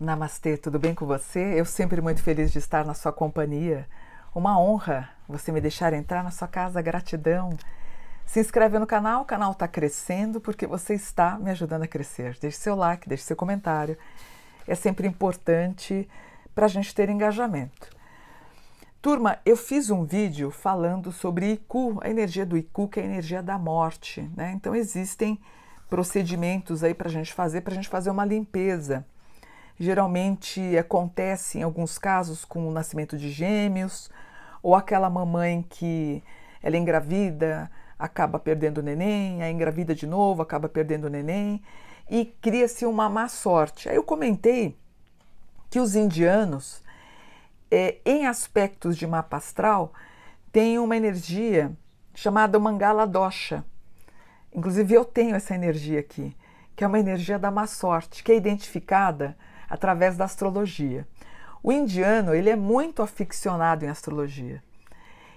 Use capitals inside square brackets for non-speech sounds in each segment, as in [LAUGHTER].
Namastê, tudo bem com você? Eu sempre muito feliz de estar na sua companhia. Uma honra você me deixar entrar na sua casa, gratidão. Se inscreve no canal, o canal está crescendo porque você está me ajudando a crescer. Deixe seu like, deixe seu comentário. É sempre importante para a gente ter engajamento. Turma, eu fiz um vídeo falando sobre Iku, a energia do Iku que é a energia da morte. Né? Então existem procedimentos aí para a gente fazer, para a gente fazer uma limpeza geralmente acontece em alguns casos com o nascimento de gêmeos, ou aquela mamãe que ela é engravida, acaba perdendo o neném, a engravida de novo, acaba perdendo o neném, e cria-se uma má sorte. Aí eu comentei que os indianos, é, em aspectos de mapa astral, têm uma energia chamada Mangala Dosha. Inclusive eu tenho essa energia aqui, que é uma energia da má sorte, que é identificada através da astrologia. O indiano, ele é muito aficionado em astrologia.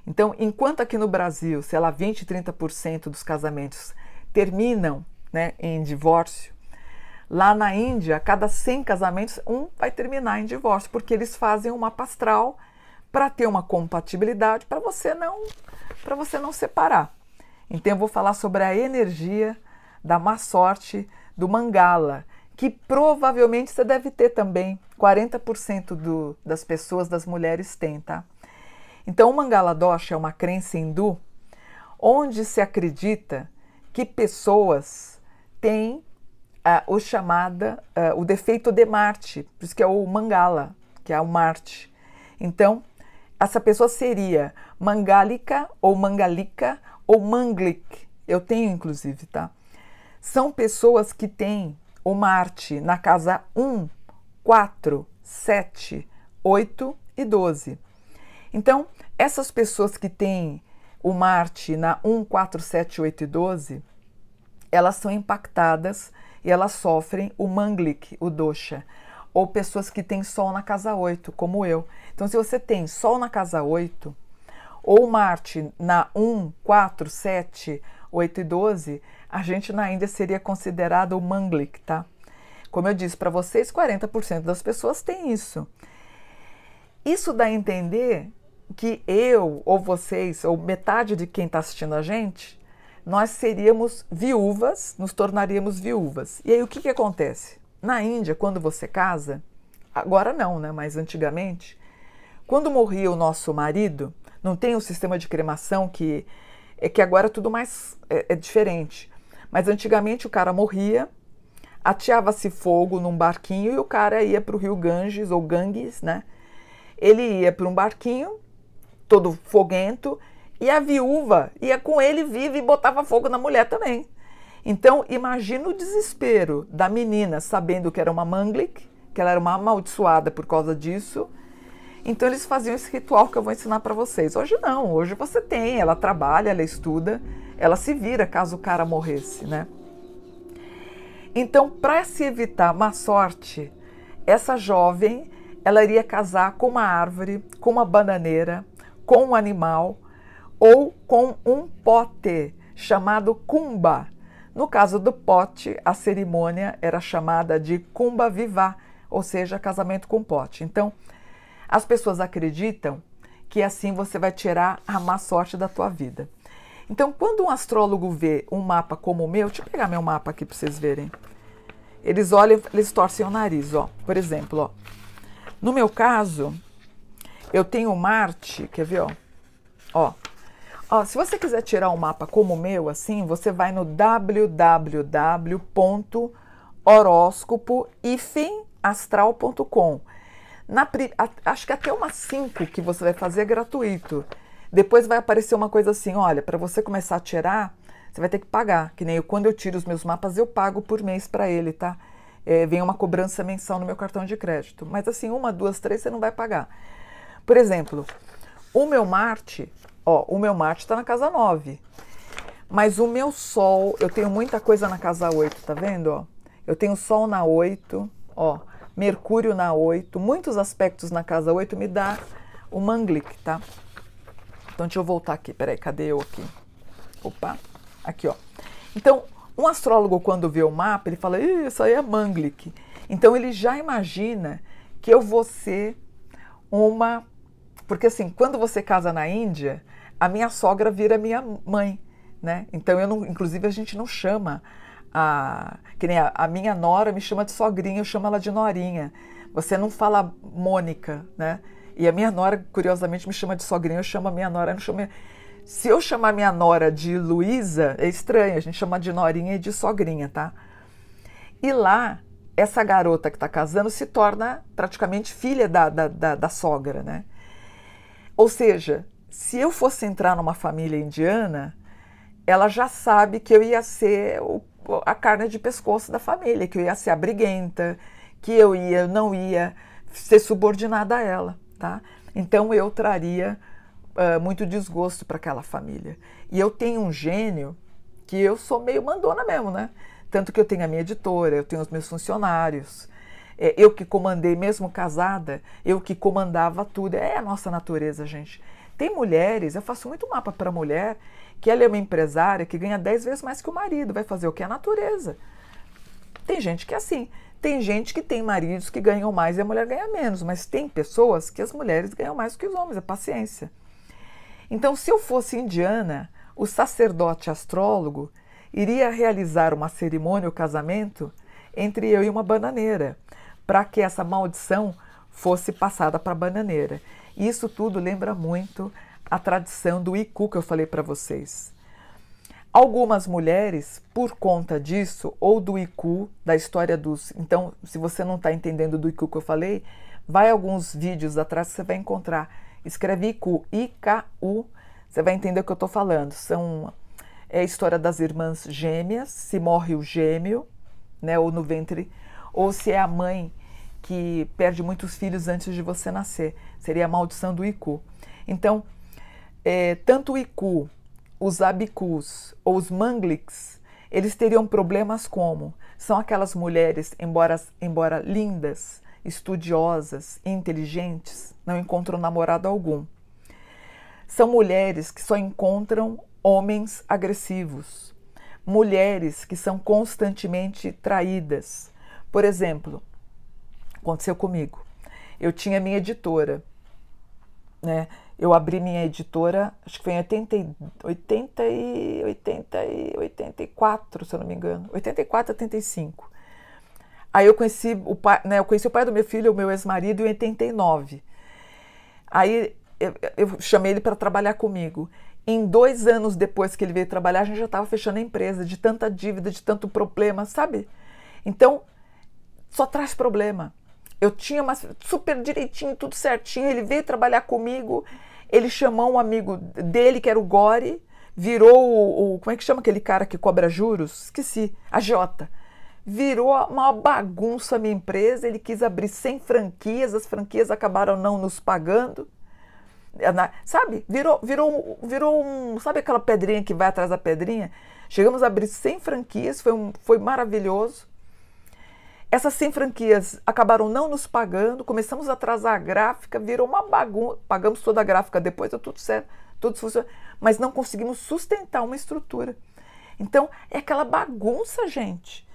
Então, enquanto aqui no Brasil, sei lá, 20, 30% dos casamentos terminam né, em divórcio, lá na Índia, a cada 100 casamentos, um vai terminar em divórcio, porque eles fazem uma pastral para ter uma compatibilidade, para você não para você não separar. Então eu vou falar sobre a energia da má sorte do mangala, que provavelmente você deve ter também. 40% do, das pessoas, das mulheres, têm, tá? Então, o Mangala Dosh é uma crença hindu onde se acredita que pessoas têm ah, o chamada, ah, o defeito de Marte, por isso que é o Mangala, que é o Marte. Então, essa pessoa seria mangálica ou mangalica ou manglic. Eu tenho, inclusive, tá? São pessoas que têm o Marte na casa 1, 4, 7, 8 e 12. Então, essas pessoas que têm o Marte na 1, 4, 7, 8 e 12, elas são impactadas e elas sofrem o Manglik, o Dosha, ou pessoas que têm Sol na casa 8, como eu. Então, se você tem Sol na casa 8, ou Marte na 1, 4, 7, 8, 8 e 12, a gente na Índia seria considerado o manglik, tá? Como eu disse para vocês, 40% das pessoas têm isso. Isso dá a entender que eu ou vocês, ou metade de quem está assistindo a gente, nós seríamos viúvas, nos tornaríamos viúvas. E aí o que, que acontece? Na Índia, quando você casa, agora não, né? Mas antigamente, quando morria o nosso marido, não tem o um sistema de cremação que é que agora é tudo mais é, é diferente. Mas antigamente o cara morria, ateava-se fogo num barquinho e o cara ia para o rio Ganges ou Ganges, né? Ele ia para um barquinho todo foguento e a viúva ia com ele viva e botava fogo na mulher também. Então, imagina o desespero da menina sabendo que era uma manglic, que ela era uma amaldiçoada por causa disso, então eles faziam esse ritual que eu vou ensinar para vocês. Hoje não, hoje você tem, ela trabalha, ela estuda, ela se vira caso o cara morresse, né? Então, para se evitar má sorte, essa jovem ela iria casar com uma árvore, com uma bananeira, com um animal ou com um pote chamado cumba. No caso do pote, a cerimônia era chamada de cumba vivá, ou seja, casamento com pote. Então, as pessoas acreditam que assim você vai tirar a má sorte da tua vida. Então, quando um astrólogo vê um mapa como o meu, deixa eu pegar meu mapa aqui para vocês verem. Eles olham, eles torcem o nariz, ó. Por exemplo, ó. No meu caso, eu tenho Marte, quer ver, ó? Ó. Ó, se você quiser tirar um mapa como o meu assim, você vai no www.horóscopo-astral.com na, acho que até uma 5 que você vai fazer é gratuito. Depois vai aparecer uma coisa assim: olha, para você começar a tirar, você vai ter que pagar. Que nem eu, quando eu tiro os meus mapas, eu pago por mês para ele, tá? É, vem uma cobrança mensal no meu cartão de crédito. Mas assim, uma, duas, três, você não vai pagar. Por exemplo, o meu Marte, ó, o meu Marte está na casa 9. Mas o meu Sol, eu tenho muita coisa na casa 8, tá vendo? Ó, eu tenho Sol na 8, ó. Mercúrio na 8, muitos aspectos na casa 8 me dá o Manglik, tá? Então deixa eu voltar aqui, peraí, cadê eu aqui? Opa, aqui ó. Então, um astrólogo quando vê o mapa, ele fala, isso aí é Manglik. Então ele já imagina que eu vou ser uma... Porque assim, quando você casa na Índia, a minha sogra vira minha mãe, né? Então eu não... Inclusive a gente não chama a, que nem a, a, minha nora me chama de sogrinha, eu chamo ela de norinha. Você não fala Mônica, né? E a minha nora, curiosamente, me chama de sogrinha, eu chamo a minha nora, não chamo... Se eu chamar minha nora de Luísa, é estranho, a gente chama de norinha e de sogrinha, tá? E lá, essa garota que está casando se torna praticamente filha da, da, da, da sogra, né? Ou seja, se eu fosse entrar numa família indiana, ela já sabe que eu ia ser o a carne de pescoço da família, que eu ia ser abriguenta, que eu ia, não ia ser subordinada a ela, tá? Então eu traria uh, muito desgosto para aquela família. E eu tenho um gênio que eu sou meio mandona mesmo, né? Tanto que eu tenho a minha editora, eu tenho os meus funcionários, é, eu que comandei, mesmo casada, eu que comandava tudo. É a nossa natureza, gente. Tem mulheres, eu faço muito mapa para mulher que ela é uma empresária que ganha 10 vezes mais que o marido, vai fazer o que é a natureza. Tem gente que é assim. Tem gente que tem maridos que ganham mais e a mulher ganha menos, mas tem pessoas que as mulheres ganham mais que os homens, é paciência. Então, se eu fosse indiana, o sacerdote astrólogo iria realizar uma cerimônia o casamento entre eu e uma bananeira, para que essa maldição fosse passada para a bananeira. Isso tudo lembra muito a tradição do Iku que eu falei para vocês. Algumas mulheres, por conta disso, ou do Iku, da história dos. Então, se você não está entendendo do Iku que eu falei, vai alguns vídeos atrás você vai encontrar. Escreve Iku, I-K-U, você vai entender o que eu estou falando. São, é a história das irmãs gêmeas, se morre o gêmeo, né, ou no ventre, ou se é a mãe que perde muitos filhos antes de você nascer. Seria a maldição do Iku. Então, é, tanto o Iku, os Abikus ou os Mangliks, eles teriam problemas como são aquelas mulheres, embora, embora lindas, estudiosas, inteligentes, não encontram namorado algum. São mulheres que só encontram homens agressivos, mulheres que são constantemente traídas. Por exemplo, aconteceu comigo. Eu tinha minha editora, né? Eu abri minha editora, acho que foi em 80, 80, 80, 84, se eu não me engano. 84, 85. Aí eu conheci o pai, né, eu conheci o pai do meu filho, o meu ex-marido, em 89. Aí eu, eu chamei ele para trabalhar comigo. Em dois anos depois que ele veio trabalhar, a gente já estava fechando a empresa, de tanta dívida, de tanto problema, sabe? Então, só traz problema. Eu tinha uma super direitinho, tudo certinho. Ele veio trabalhar comigo. Ele chamou um amigo dele, que era o Gore, virou o, o como é que chama aquele cara que cobra juros? Esqueci, a Jota. Virou uma bagunça a minha empresa. Ele quis abrir 100 franquias, as franquias acabaram não nos pagando. É, sabe? Virou, virou, virou um. Sabe aquela pedrinha que vai atrás da pedrinha? Chegamos a abrir 100 franquias, foi, um, foi maravilhoso. Essas 100 franquias acabaram não nos pagando, começamos a atrasar a gráfica, virou uma bagunça, pagamos toda a gráfica depois, deu tudo certo, tudo funciona, mas não conseguimos sustentar uma estrutura. Então, é aquela bagunça, gente.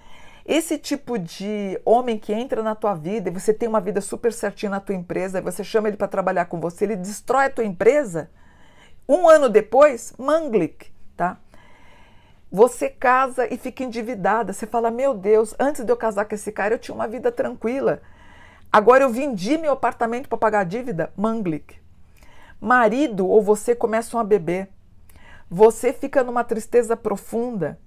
Esse tipo de homem que entra na tua vida e você tem uma vida super certinha na tua empresa, e você chama ele para trabalhar com você, ele destrói a tua empresa. Um ano depois, manglic, tá? Você casa e fica endividada. Você fala: Meu Deus, antes de eu casar com esse cara, eu tinha uma vida tranquila. Agora eu vendi meu apartamento para pagar a dívida? Manglick. Marido ou você começam a beber. Você fica numa tristeza profunda.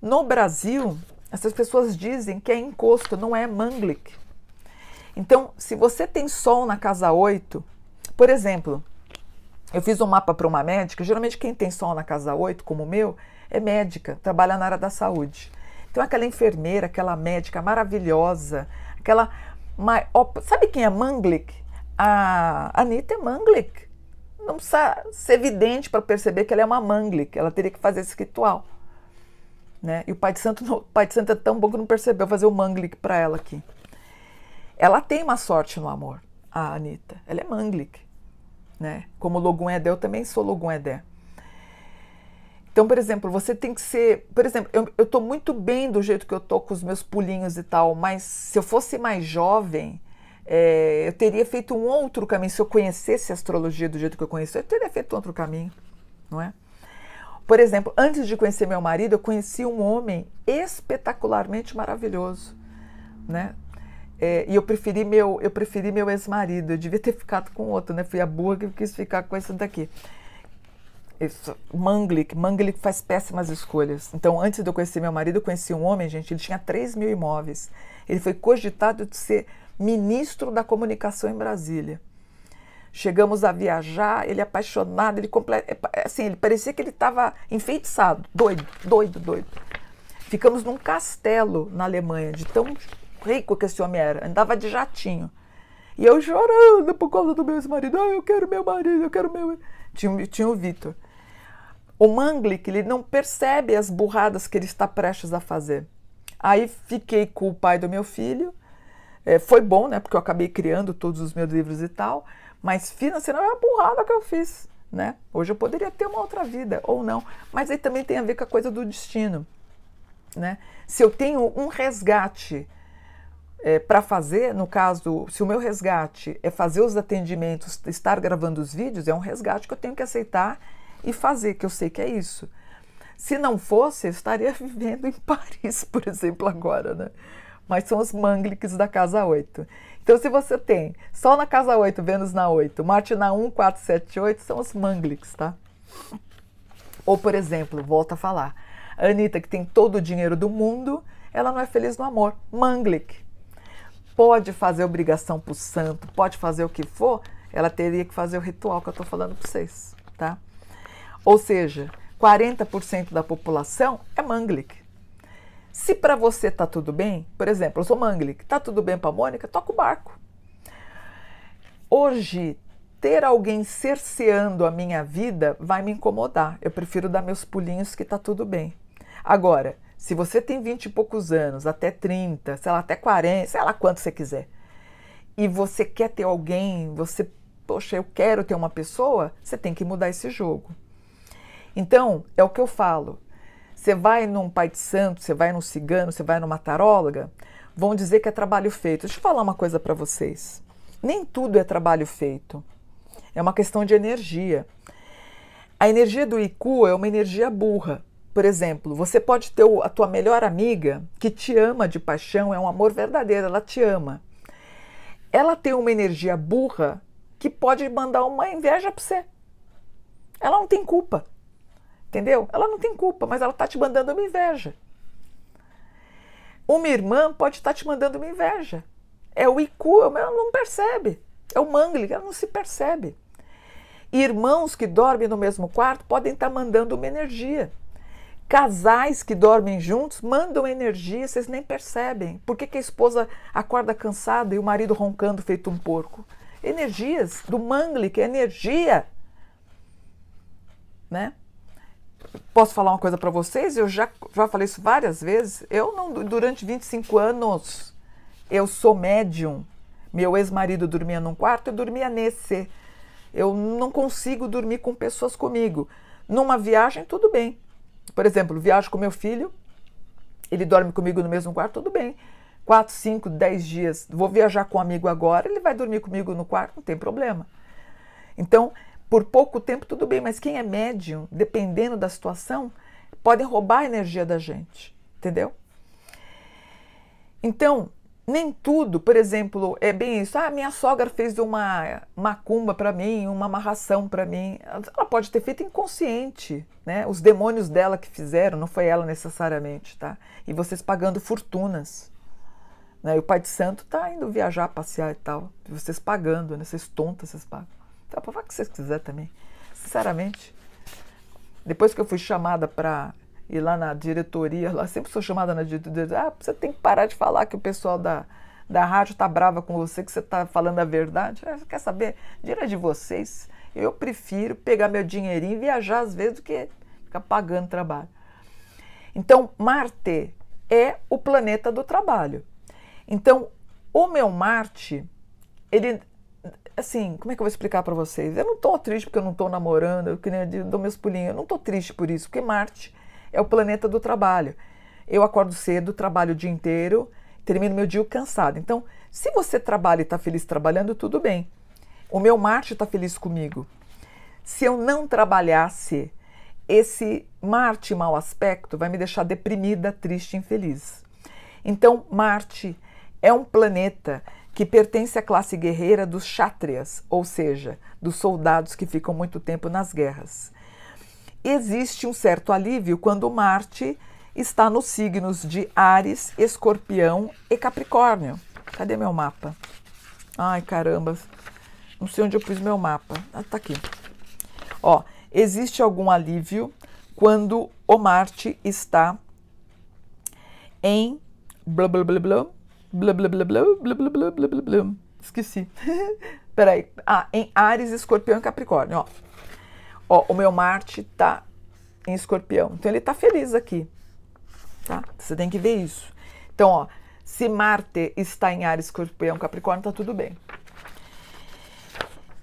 No Brasil, essas pessoas dizem que é encosto, não é manglick. Então, se você tem sol na casa 8, por exemplo, eu fiz um mapa para uma médica, geralmente quem tem sol na casa 8, como o meu, é médica, trabalha na área da saúde. Então, aquela enfermeira, aquela médica maravilhosa, aquela. Sabe quem é manglic? A Anitta é manglic. Não precisa ser evidente para perceber que ela é uma manglic. ela teria que fazer esse ritual. Né? E o pai de santo, o pai de santo é tão bom que não percebeu fazer o manglic para ela aqui. Ela tem uma sorte no amor, a Anitta. Ela é manglic, Né? Como Logun Edé, eu também sou Logun Edé. Então, por exemplo, você tem que ser. Por exemplo, eu, eu tô muito bem do jeito que eu tô com os meus pulinhos e tal, mas se eu fosse mais jovem, é, eu teria feito um outro caminho. Se eu conhecesse a astrologia do jeito que eu conheço, eu teria feito um outro caminho, não é? Por exemplo, antes de conhecer meu marido, eu conheci um homem espetacularmente maravilhoso, né? É, e eu preferi meu, eu preferi meu ex-marido. Eu devia ter ficado com outro, né? Fui a burra que eu quis ficar com esse daqui. Isso, Manglik, Manglik faz péssimas escolhas. Então, antes de eu conhecer meu marido, eu conheci um homem, gente, ele tinha 3 mil imóveis. Ele foi cogitado de ser ministro da comunicação em Brasília. Chegamos a viajar, ele é apaixonado, ele é, é, assim, ele parecia que ele estava enfeitiçado, doido, doido, doido. Ficamos num castelo na Alemanha, de tão rico que esse homem era, andava de jatinho. E eu chorando por causa do meu ex-marido, ah, eu quero meu marido, eu quero meu... Tinha, tinha o Vitor. O Manglik ele não percebe as burradas que ele está prestes a fazer. Aí fiquei com o pai do meu filho. É, foi bom, né? Porque eu acabei criando todos os meus livros e tal. Mas financeiramente é uma burrada que eu fiz, né? Hoje eu poderia ter uma outra vida ou não. Mas aí também tem a ver com a coisa do destino, né? Se eu tenho um resgate é, para fazer, no caso, se o meu resgate é fazer os atendimentos, estar gravando os vídeos, é um resgate que eu tenho que aceitar e fazer, que eu sei que é isso. Se não fosse, eu estaria [LAUGHS] vivendo em Paris, por exemplo, agora, né? Mas são os mangliques da casa 8. Então, se você tem Sol na casa 8, Vênus na 8, Marte na 1, 4, 7, 8, são os mangliques, tá? Ou, por exemplo, volta a falar, a Anitta, que tem todo o dinheiro do mundo, ela não é feliz no amor. manglic. Pode fazer obrigação pro santo, pode fazer o que for, ela teria que fazer o ritual que eu tô falando pra vocês, tá? Ou seja, 40% da população é manglic. Se para você tá tudo bem, por exemplo, eu sou manglic, tá tudo bem para Mônica, toca o barco. Hoje, ter alguém cerceando a minha vida vai me incomodar. Eu prefiro dar meus pulinhos que tá tudo bem. Agora, se você tem 20 e poucos anos, até 30, sei lá, até 40, sei lá quanto você quiser, e você quer ter alguém, você, poxa, eu quero ter uma pessoa, você tem que mudar esse jogo. Então, é o que eu falo. Você vai num pai de santo, você vai num cigano, você vai numa taróloga, vão dizer que é trabalho feito. Deixa eu falar uma coisa para vocês. Nem tudo é trabalho feito. É uma questão de energia. A energia do Iku é uma energia burra. Por exemplo, você pode ter a tua melhor amiga que te ama de paixão, é um amor verdadeiro, ela te ama. Ela tem uma energia burra que pode mandar uma inveja para você. Ela não tem culpa. Entendeu? Ela não tem culpa, mas ela está te mandando uma inveja. Uma irmã pode estar tá te mandando uma inveja. É o IQ, é ela não percebe. É o mangle, ela não se percebe. Irmãos que dormem no mesmo quarto podem estar tá mandando uma energia. Casais que dormem juntos mandam energia, vocês nem percebem. Por que, que a esposa acorda cansada e o marido roncando feito um porco? Energias do mangle, que é energia. Né? posso falar uma coisa para vocês? Eu já, já falei isso várias vezes. Eu não durante 25 anos eu sou médium. Meu ex-marido dormia num quarto, eu dormia nesse. Eu não consigo dormir com pessoas comigo. Numa viagem tudo bem. Por exemplo, viajo com meu filho, ele dorme comigo no mesmo quarto, tudo bem. 4, 5, 10 dias. Vou viajar com um amigo agora, ele vai dormir comigo no quarto, não tem problema. Então, por pouco tempo, tudo bem, mas quem é médium, dependendo da situação, podem roubar a energia da gente, entendeu? Então, nem tudo, por exemplo, é bem isso. Ah, minha sogra fez uma macumba para mim, uma amarração para mim. Ela pode ter feito inconsciente, né? Os demônios dela que fizeram, não foi ela necessariamente, tá? E vocês pagando fortunas. Né? E o Pai de Santo tá indo viajar, passear e tal. Vocês pagando, né? Vocês tontas, vocês pagam. Tá, para o que você quiser também. Sinceramente, depois que eu fui chamada para ir lá na diretoria, lá sempre sou chamada na diretoria, ah, você tem que parar de falar que o pessoal da, da rádio tá brava com você, que você tá falando a verdade. Ah, quer saber? Dira de vocês. Eu prefiro pegar meu dinheirinho e viajar às vezes do que ficar pagando trabalho. Então, Marte é o planeta do trabalho. Então, o meu Marte, ele assim, como é que eu vou explicar para vocês? Eu não tô triste porque eu não tô namorando, eu que nem eu dou meus pulinhos. Eu não tô triste por isso, porque Marte é o planeta do trabalho. Eu acordo cedo, trabalho o dia inteiro, termino meu dia cansado. Então, se você trabalha e está feliz trabalhando, tudo bem. O meu Marte está feliz comigo. Se eu não trabalhasse, esse Marte mau aspecto vai me deixar deprimida, triste, infeliz. Então, Marte é um planeta que pertence à classe guerreira dos chatrias, ou seja, dos soldados que ficam muito tempo nas guerras. Existe um certo alívio quando Marte está nos signos de Ares, Escorpião e Capricórnio. Cadê meu mapa? Ai, caramba. Não sei onde eu pus meu mapa. Ah, tá aqui. Ó, existe algum alívio quando o Marte está em blá blá blá blá Blá, blá, blá, blá, blá, blá, blá, blá, blá, blá. Esqueci. [LAUGHS] Peraí. Ah, em Ares, Escorpião e Capricórnio, ó. Ó, o meu Marte tá em Escorpião. Então ele tá feliz aqui. Tá? Você tem que ver isso. Então, ó, se Marte está em Ares, Escorpião, Capricórnio, tá tudo bem.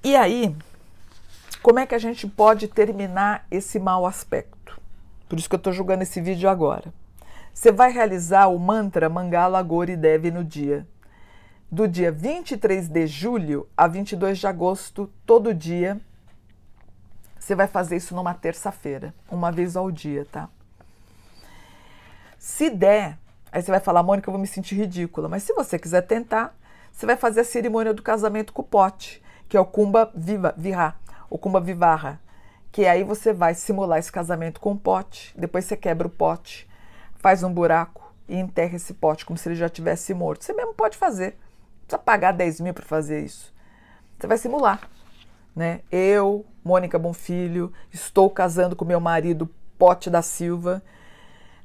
E aí, como é que a gente pode terminar esse mau aspecto? Por isso que eu estou jogando esse vídeo agora. Você vai realizar o mantra Mangala Gori Devi no dia. Do dia 23 de julho a 22 de agosto, todo dia. Você vai fazer isso numa terça-feira, uma vez ao dia, tá? Se der, aí você vai falar, Mônica, eu vou me sentir ridícula. Mas se você quiser tentar, você vai fazer a cerimônia do casamento com o pote, que é o Kumba Viva, Virá, o Kumba Vivarra. Que aí você vai simular esse casamento com o pote, depois você quebra o pote faz um buraco e enterra esse pote como se ele já tivesse morto. Você mesmo pode fazer. Não precisa pagar 10 mil para fazer isso. Você vai simular. Né? Eu, Mônica Bonfilho, estou casando com meu marido Pote da Silva.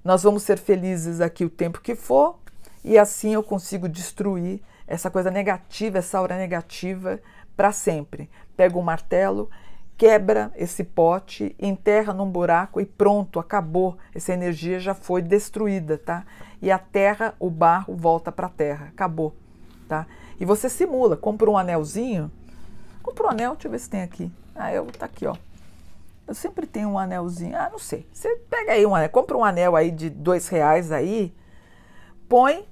Nós vamos ser felizes aqui o tempo que for e assim eu consigo destruir essa coisa negativa, essa aura negativa para sempre. Pego um martelo quebra esse pote, enterra num buraco e pronto, acabou. Essa energia já foi destruída, tá? E a terra, o barro volta para a terra, acabou, tá? E você simula, compra um anelzinho, compra um anel, deixa eu ver se tem aqui. Ah, eu tá aqui, ó. Eu sempre tenho um anelzinho. Ah, não sei. Você pega aí um anel, compra um anel aí de dois reais aí, põe,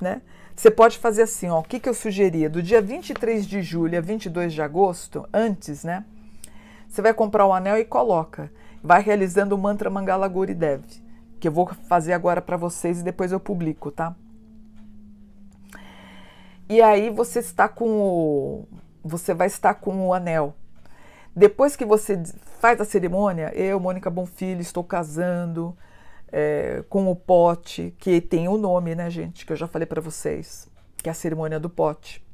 né? Você pode fazer assim, ó, o que, que eu sugeria? Do dia 23 de julho a 22 de agosto, antes, né? Você vai comprar o anel e coloca. Vai realizando o mantra Mangala Guri Dev, que eu vou fazer agora para vocês e depois eu publico, tá? E aí você está com o você vai estar com o anel. Depois que você faz a cerimônia, eu, Mônica Bonfilho, estou casando, é, com o pote, que tem o um nome, né, gente, que eu já falei para vocês, que é a cerimônia do pote.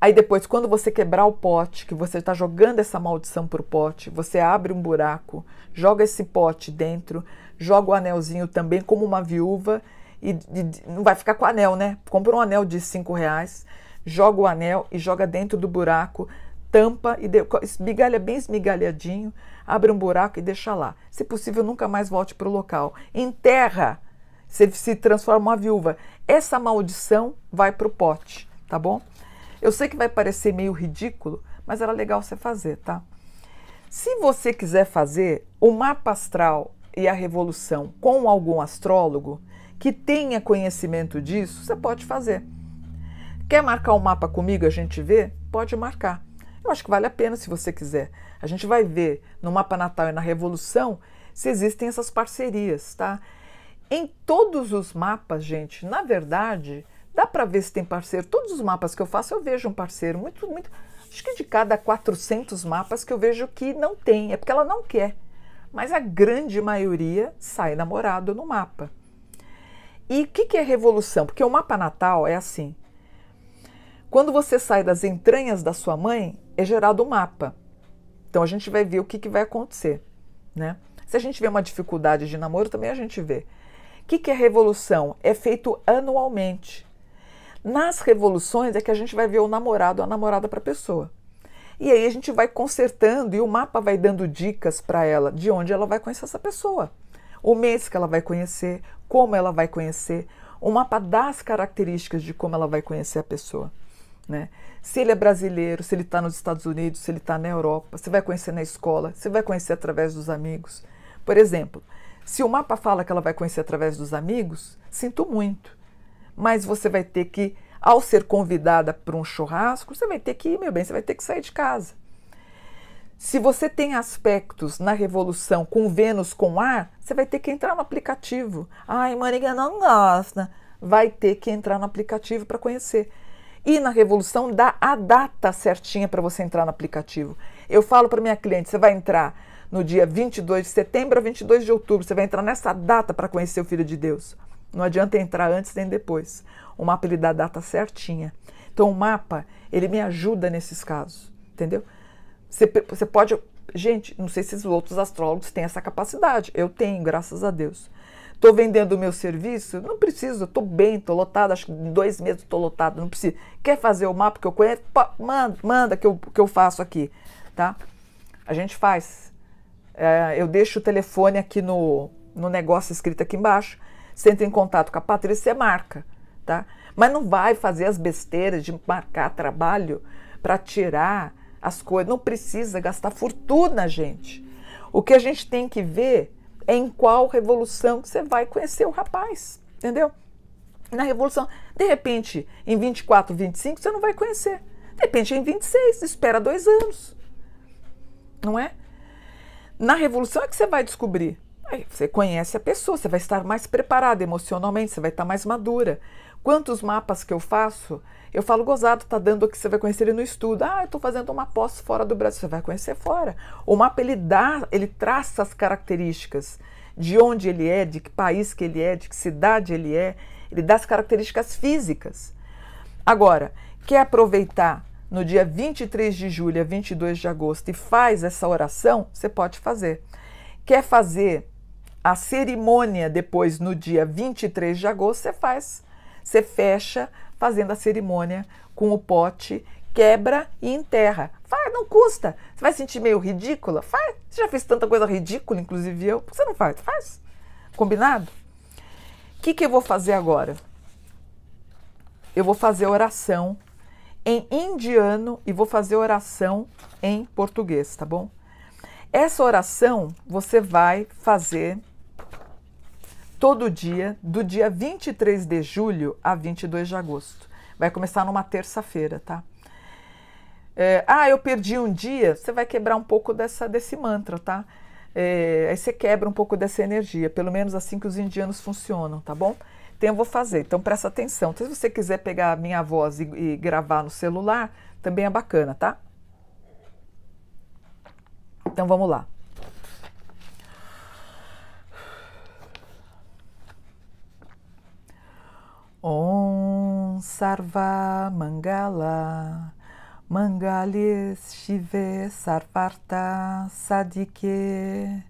Aí depois, quando você quebrar o pote, que você está jogando essa maldição para o pote, você abre um buraco, joga esse pote dentro, joga o anelzinho também como uma viúva, e, e não vai ficar com o anel, né? Compra um anel de 5 reais, joga o anel e joga dentro do buraco, tampa e de, esmigalha bem esmigalhadinho, abre um buraco e deixa lá. Se possível, nunca mais volte para o local. Enterra, se, se transforma uma viúva. Essa maldição vai para o pote, tá bom? Eu sei que vai parecer meio ridículo, mas era legal você fazer, tá? Se você quiser fazer o mapa astral e a revolução com algum astrólogo que tenha conhecimento disso, você pode fazer. Quer marcar o um mapa comigo a gente vê? Pode marcar. Eu acho que vale a pena se você quiser. A gente vai ver no Mapa Natal e na Revolução se existem essas parcerias, tá? Em todos os mapas, gente, na verdade, dá para ver se tem parceiro. Todos os mapas que eu faço, eu vejo um parceiro. Muito, muito. Acho que de cada 400 mapas que eu vejo que não tem, é porque ela não quer. Mas a grande maioria sai namorado no mapa. E o que, que é revolução? Porque o mapa natal é assim: quando você sai das entranhas da sua mãe, é gerado um mapa. Então a gente vai ver o que, que vai acontecer, né? Se a gente vê uma dificuldade de namoro, também a gente vê. O que, que é revolução? É feito anualmente. Nas revoluções é que a gente vai ver o namorado, a namorada para a pessoa. E aí a gente vai consertando e o mapa vai dando dicas para ela de onde ela vai conhecer essa pessoa. O mês que ela vai conhecer, como ela vai conhecer. O mapa dá as características de como ela vai conhecer a pessoa. Né? se ele é brasileiro, se ele está nos Estados Unidos, se ele está na Europa, você vai conhecer na escola, você vai conhecer através dos amigos. Por exemplo, se o mapa fala que ela vai conhecer através dos amigos, sinto muito. Mas você vai ter que, ao ser convidada para um churrasco, você vai ter que ir, meu bem, você vai ter que sair de casa. Se você tem aspectos na revolução com Vênus com ar, você vai ter que entrar no aplicativo. Ai, Maria não gosta. Vai ter que entrar no aplicativo para conhecer. E na Revolução dá a data certinha para você entrar no aplicativo. Eu falo para minha cliente, você vai entrar no dia 22 de setembro a 22 de outubro, você vai entrar nessa data para conhecer o Filho de Deus. Não adianta entrar antes nem depois. O mapa ele dá a data certinha. Então o mapa, ele me ajuda nesses casos, entendeu? Você, você pode... Gente, não sei se os outros astrólogos têm essa capacidade. Eu tenho, graças a Deus. Estou vendendo o meu serviço? Não preciso, estou bem, estou lotado, acho que em dois meses estou lotado, não preciso. Quer fazer o mapa que eu conheço? manda, manda que eu, que eu faço aqui, tá? A gente faz. É, eu deixo o telefone aqui no, no negócio escrito aqui embaixo. Você entra em contato com a Patrícia, você marca, tá? Mas não vai fazer as besteiras de marcar trabalho para tirar as coisas. Não precisa gastar fortuna, gente. O que a gente tem que ver em qual revolução você vai conhecer o rapaz, entendeu? Na revolução, de repente, em 24, 25, você não vai conhecer. De repente, em 26, espera dois anos. Não é? Na revolução é que você vai descobrir. Aí você conhece a pessoa, você vai estar mais preparada emocionalmente, você vai estar mais madura. Quantos mapas que eu faço, eu falo, gozado, tá dando o que você vai conhecer ele no estudo. Ah, eu estou fazendo uma posse fora do Brasil. Você vai conhecer fora. O mapa, ele dá, ele traça as características de onde ele é, de que país que ele é, de que cidade ele é. Ele dá as características físicas. Agora, quer aproveitar no dia 23 de julho a 22 de agosto e faz essa oração, você pode fazer. Quer fazer a cerimônia depois no dia 23 de agosto, você faz você fecha fazendo a cerimônia com o pote, quebra e enterra. Faz, não custa. Você vai sentir meio ridícula? Faz. Você já fez tanta coisa ridícula, inclusive eu. Por que você não faz? Faz. Combinado? O que, que eu vou fazer agora? Eu vou fazer oração em indiano e vou fazer oração em português, tá bom? Essa oração você vai fazer todo dia, do dia 23 de julho a 22 de agosto. Vai começar numa terça-feira, tá? É, ah, eu perdi um dia. Você vai quebrar um pouco dessa, desse mantra, tá? É, aí você quebra um pouco dessa energia. Pelo menos assim que os indianos funcionam, tá bom? Então eu vou fazer. Então presta atenção. Então, se você quiser pegar a minha voz e, e gravar no celular, também é bacana, tá? Então vamos lá. Om Sarva Mangala Mangales Shive Sarvarta Sadike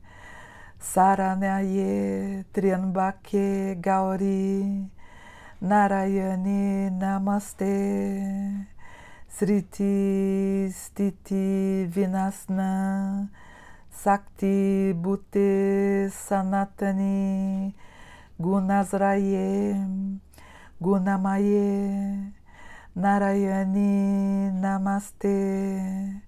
Saranaye Triambake Gauri Narayani Namaste Sriti Stiti Vinasna Sakti Bhute Sanatani Gunazraye Gunamaye Narayani Namaste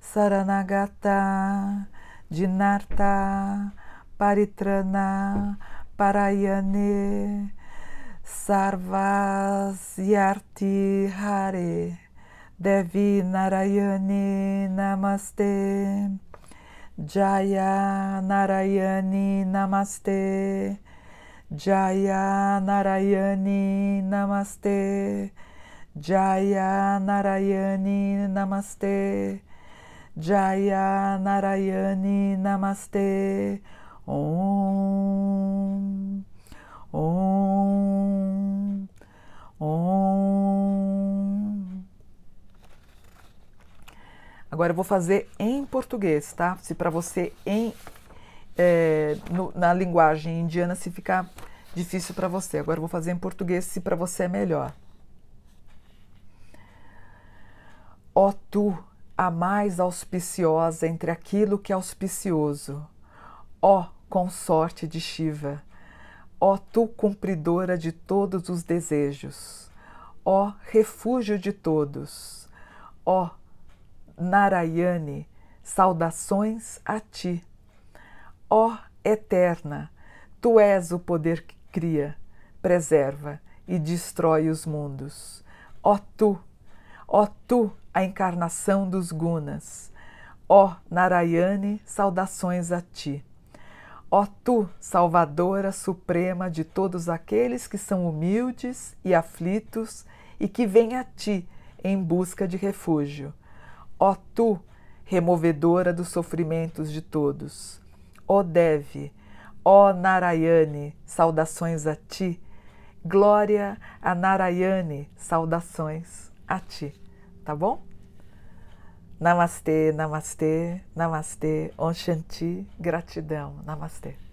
Saranagata Dinarta Paritrana Parayane Yarti Hare Devi Narayani Namaste Jaya Narayani Namaste Jaya Narayani Namaste. Jaya Narayani Namaste. Jaya Narayani Namaste. Om. Om. Om. Agora eu vou fazer em português, tá? Se para você em é, no, na linguagem indiana se ficar difícil para você. Agora vou fazer em português se para você é melhor. Ó oh, tu, a mais auspiciosa entre aquilo que é auspicioso. Ó oh, consorte de Shiva. Ó oh, tu, cumpridora de todos os desejos. Ó refúgio de todos. Ó Narayane, saudações a ti Ó Eterna, tu és o poder que cria, preserva e destrói os mundos. Ó tu, ó tu, a encarnação dos gunas. Ó Narayane, saudações a ti. Ó tu, salvadora suprema de todos aqueles que são humildes e aflitos e que vêm a ti em busca de refúgio. Ó tu, removedora dos sofrimentos de todos ó Dev, ó Narayane, saudações a ti. Glória a Narayane, saudações a ti. Tá bom? Namastê, namastê, namastê, Om Shanti, gratidão, namastê.